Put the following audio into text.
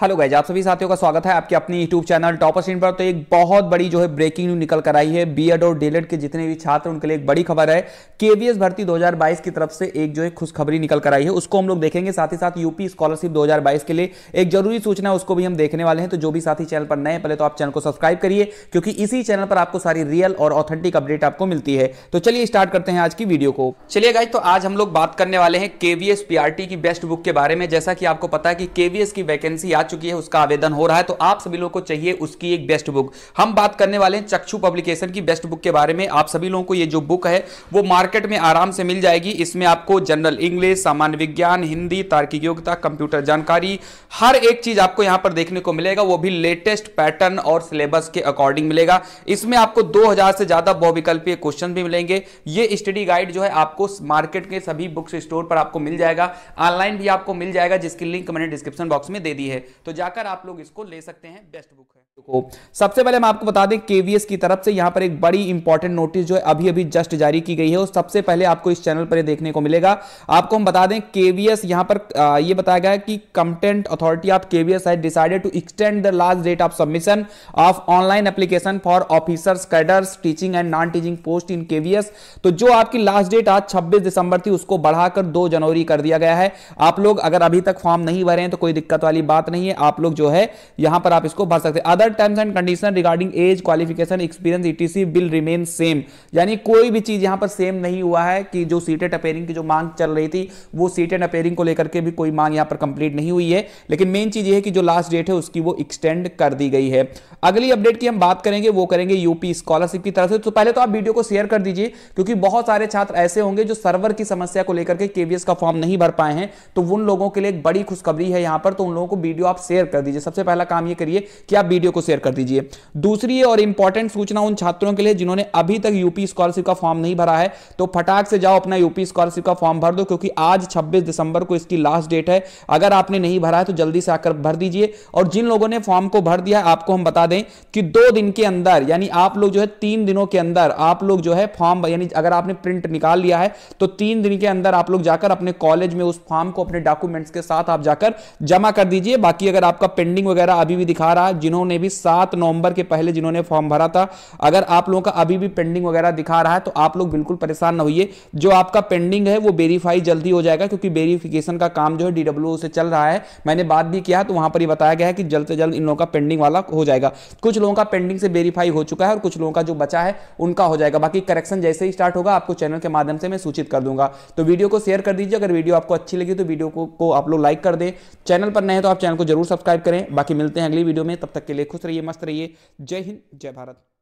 hello guys आप सभी साथियों का स्वागत है आपके अपने यूट्यूब चैनल टॉपर स्क्रीन पर तो एक बहुत बड़ी जो है ब्रेकिंग न्यूज निकल कर आई है बीएड और डीएलएड के जितने भी छात्र उनके लिए एक बड़ी खबर है केवीएस भर्ती 2022 की तरफ से एक जो है खुशखबरी निकल कर आई है उसको हम लोग देखेंगे साथ ही साथ यूपी स्कॉलरशिप दो के लिए एक जरूरी सूचना उसको भी हम देखने वाले हैं तो जो भी साथी चैनल पर नए पहले तो आप चैनल को सब्सक्राइब करिए क्योंकि इसी चैनल पर आपको सारी रियल और ऑथेंटिक अपडेट आपको मिलती है तो चलिए स्टार्ट करते हैं आज की वीडियो को चलिए गाइज तो आज हम लोग बात करने वाले हैं केवीएस पीआरटी की बेस्ट बुक के बारे में जैसा कि आपको पता है कि केवीएस की वैकेंसी आज चुकी है उसका आवेदन हो रहा है तो आप सभी लोगों को चाहिए उसकी एक बेस्ट बुक हम बात करने वाले हैं चक्षु पब्लिकेशन की बेस्ट बुक के बारे में आप सभी लोगों को ये जो बुक है वो मार्केट में आराम से मिल जाएगी इसमें आपको जनरल इंग्लिश सामान्य विज्ञान हिंदी तार्किक योग्यता कंप्यूटर जानकारी हर एक चीज आपको यहां पर देखने को मिलेगा वो भी लेटेस्ट पैटर्न और सिलेबस के अकॉर्डिंग मिलेगा इसमें आपको दो से ज्यादा बहुविकल्पीय क्वेश्चन भी मिलेंगे ये स्टडी गाइड जो है आपको मार्केट के सभी बुक्स स्टोर पर आपको मिल जाएगा ऑनलाइन भी आपको मिल जाएगा जिसकी लिंक मैंने डिस्क्रिप्शन बॉक्स में दे दी है तो जाकर आप लोग इसको ले सकते हैं बेस्ट बुक है तो सबसे पहले हम आपको बता दें केवीएस की तरफ से यहाँ पर एक बड़ी इंपॉर्टेंट नोटिस जो है अभी अभी जस्ट जारी की गई है और सबसे पहले आपको इस चैनल पर देखने को मिलेगा आपको हम बता दें केवीएस यहां पर यह बताया गया है कि कंटेंट अथॉरिटी ऑफ केवीएस है decided to extend the last date of submission of online application for officers cadres teaching and non teaching post in KVS तो जो आपकी लास्ट डेट आज 26 दिसंबर थी उसको बढ़ाकर 2 जनवरी कर दिया गया है आप लोग अगर अभी तक फॉर्म नहीं भरे हैं तो कोई दिक्कत वाली बात नहीं है आप लोग जो है यहां पर आप इसको भर सकते हैं other terms and condition regarding age qualification experience etc will remain same यानी कोई भी चीज यहां पर सेम नहीं हुआ है कि जो सीटेट अपेयरिंग की जो मांग चल रही थी वो सीटेट अपेयरिंग को लेकर के भी कोई मांग यहां पर कंप्लीट नहीं हुई है लेकिन मेन चीज ये है कि जो लास्ट डेट है उसकी वो एक्सटेंड कर दी गई है अगली अपडेट की हम बात करेंगे वो करेंगे यूपी स्कॉलरशिप की तरफ से तो पहले तो आप वीडियो को शेयर कर दीजिए क्योंकि बहुत सारे छात्र ऐसे होंगे जो सर्वर की समस्या को लेकर के केवीएस का फॉर्म नहीं भर पाए हैं तो उन लोगों के लिए एक बड़ी खुशखबरी है यहां पर तो उन लोगों को वीडियो आप आप शेयर कर दीजिए सबसे पहला काम ये करिए कि आप वीडियो को शेयर कर दीजिए दूसरी और इंपॉर्टेंट सूचना उन छात्रों के लिए जिन्होंने अभी तक यूपी स्कॉलरशिप का फॉर्म नहीं भरा है तो फटाक से जाओ अपना यूपी स्कॉलरशिप का फॉर्म भर दो क्योंकि आज छब्बीस दिसंबर को इसकी लास्ट डेट है अगर आपने नहीं भरा है तो जल्दी से आकर भर दीजिए और जिन लोगों ने फॉर्म को भर दिया आपको हम बता दें कि दो दिन के अंदर यानी आप लोग जो है तीन दिनों के अंदर आप लोग जो है फॉर्म यानी अगर आपने प्रिंट निकाल लिया है तो तीन दिन के अंदर आप लोग जाकर अपने कॉलेज में उस फॉर्म को अपने डॉक्यूमेंट्स के साथ आप जाकर जमा कर दीजिए बाकी बाकी अगर आपका पेंडिंग वगैरह अभी भी दिखा रहा है जिन्होंने भी सात नवंबर के पहले जिन्होंने फॉर्म भरा था अगर आप लोगों का अभी भी पेंडिंग वगैरह दिखा रहा है तो आप लोग बिल्कुल परेशान ना होइए जो आपका पेंडिंग है वो वेरीफाई जल्दी हो जाएगा क्योंकि वेरीफिकेशन का काम जो है डीडब्ल्यू से चल रहा है मैंने बात भी किया तो वहां पर ही बताया गया है कि जल्द से जल्द इन लोगों का पेंडिंग वाला हो जाएगा कुछ लोगों का पेंडिंग से वेरीफाई हो चुका है और कुछ लोगों का जो बचा है उनका हो जाएगा बाकी करेक्शन जैसे ही स्टार्ट होगा आपको चैनल के माध्यम से मैं सूचित कर दूंगा तो वीडियो को शेयर कर दीजिए अगर वीडियो आपको अच्छी लगी तो वीडियो को, आप लोग लाइक कर दें चैनल पर नहीं तो आप चैनल को जरूर सब्सक्राइब करें बाकी मिलते हैं अगली वीडियो में तब तक के लिए खुश रहिए मस्त रहिए जय हिंद जय भारत